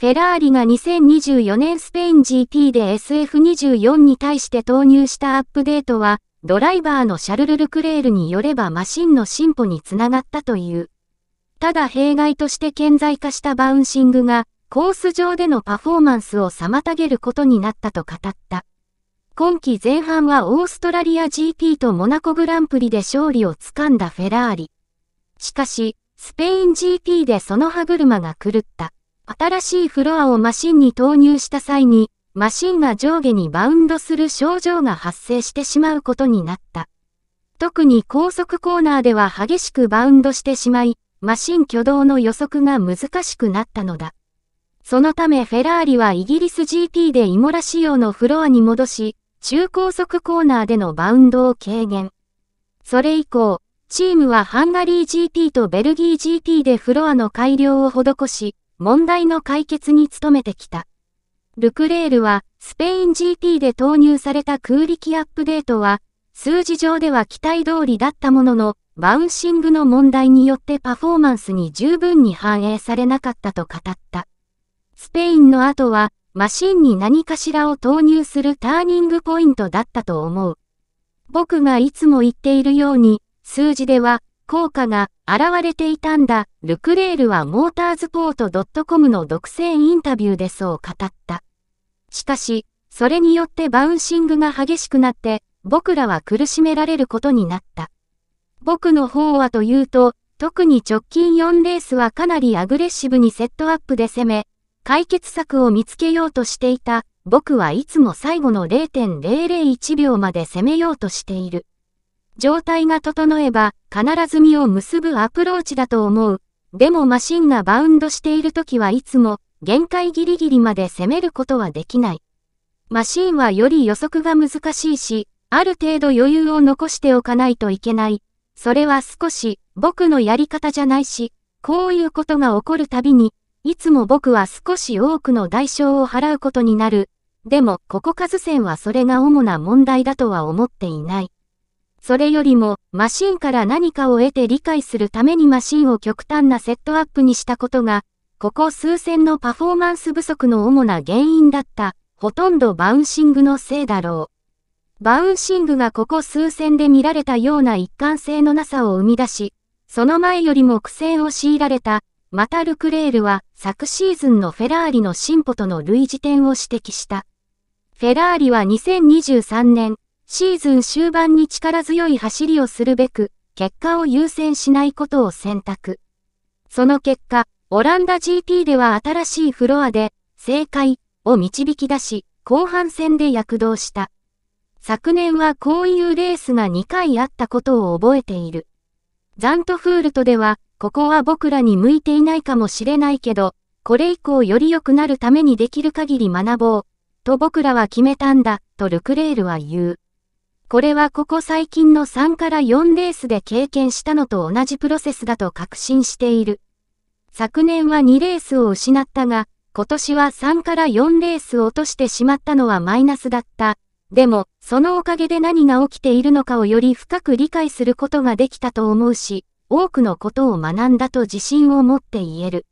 フェラーリが2024年スペイン GP で SF24 に対して投入したアップデートは、ドライバーのシャルル・ルクレールによればマシンの進歩につながったという。ただ弊害として顕在化したバウンシングが、コース上でのパフォーマンスを妨げることになったと語った。今季前半はオーストラリア GP とモナコグランプリで勝利をつかんだフェラーリ。しかし、スペイン GP でその歯車が狂った。新しいフロアをマシンに投入した際に、マシンが上下にバウンドする症状が発生してしまうことになった。特に高速コーナーでは激しくバウンドしてしまい、マシン挙動の予測が難しくなったのだ。そのためフェラーリはイギリス GP でイモラ仕様のフロアに戻し、中高速コーナーでのバウンドを軽減。それ以降、チームはハンガリー GP とベルギー GP でフロアの改良を施し、問題の解決に努めてきた。ルクレールは、スペイン GP で投入された空力アップデートは、数字上では期待通りだったものの、バウンシングの問題によってパフォーマンスに十分に反映されなかったと語った。スペインの後は、マシンに何かしらを投入するターニングポイントだったと思う。僕がいつも言っているように、数字では効果が現れていたんだ。ルクレールはモーターズポート .com の独占インタビューでそう語った。しかし、それによってバウンシングが激しくなって、僕らは苦しめられることになった。僕の方はというと、特に直近4レースはかなりアグレッシブにセットアップで攻め、解決策を見つけようとしていた。僕はいつも最後の0.001秒まで攻めようとしている。状態が整えば、必ず実を結ぶアプローチだと思う。でもマシンがバウンドしている時はいつも、限界ギリギリまで攻めることはできない。マシンはより予測が難しいし、ある程度余裕を残しておかないといけない。それは少し、僕のやり方じゃないし、こういうことが起こるたびに、いつも僕は少し多くの代償を払うことになる。でも、ここ数戦はそれが主な問題だとは思っていない。それよりも、マシンから何かを得て理解するためにマシンを極端なセットアップにしたことが、ここ数戦のパフォーマンス不足の主な原因だった、ほとんどバウンシングのせいだろう。バウンシングがここ数戦で見られたような一貫性のなさを生み出し、その前よりも苦戦を強いられた、またルクレールは昨シーズンのフェラーリの進歩との類似点を指摘した。フェラーリは2023年、シーズン終盤に力強い走りをするべく、結果を優先しないことを選択。その結果、オランダ GP では新しいフロアで、正解を導き出し、後半戦で躍動した。昨年はこういうレースが2回あったことを覚えている。ザントフールトでは、ここは僕らに向いていないかもしれないけど、これ以降より良くなるためにできる限り学ぼう、と僕らは決めたんだ、とルクレールは言う。これはここ最近の3から4レースで経験したのと同じプロセスだと確信している。昨年は2レースを失ったが、今年は3から4レースを落としてしまったのはマイナスだった。でも、そのおかげで何が起きているのかをより深く理解することができたと思うし、多くのことを学んだと自信を持って言える。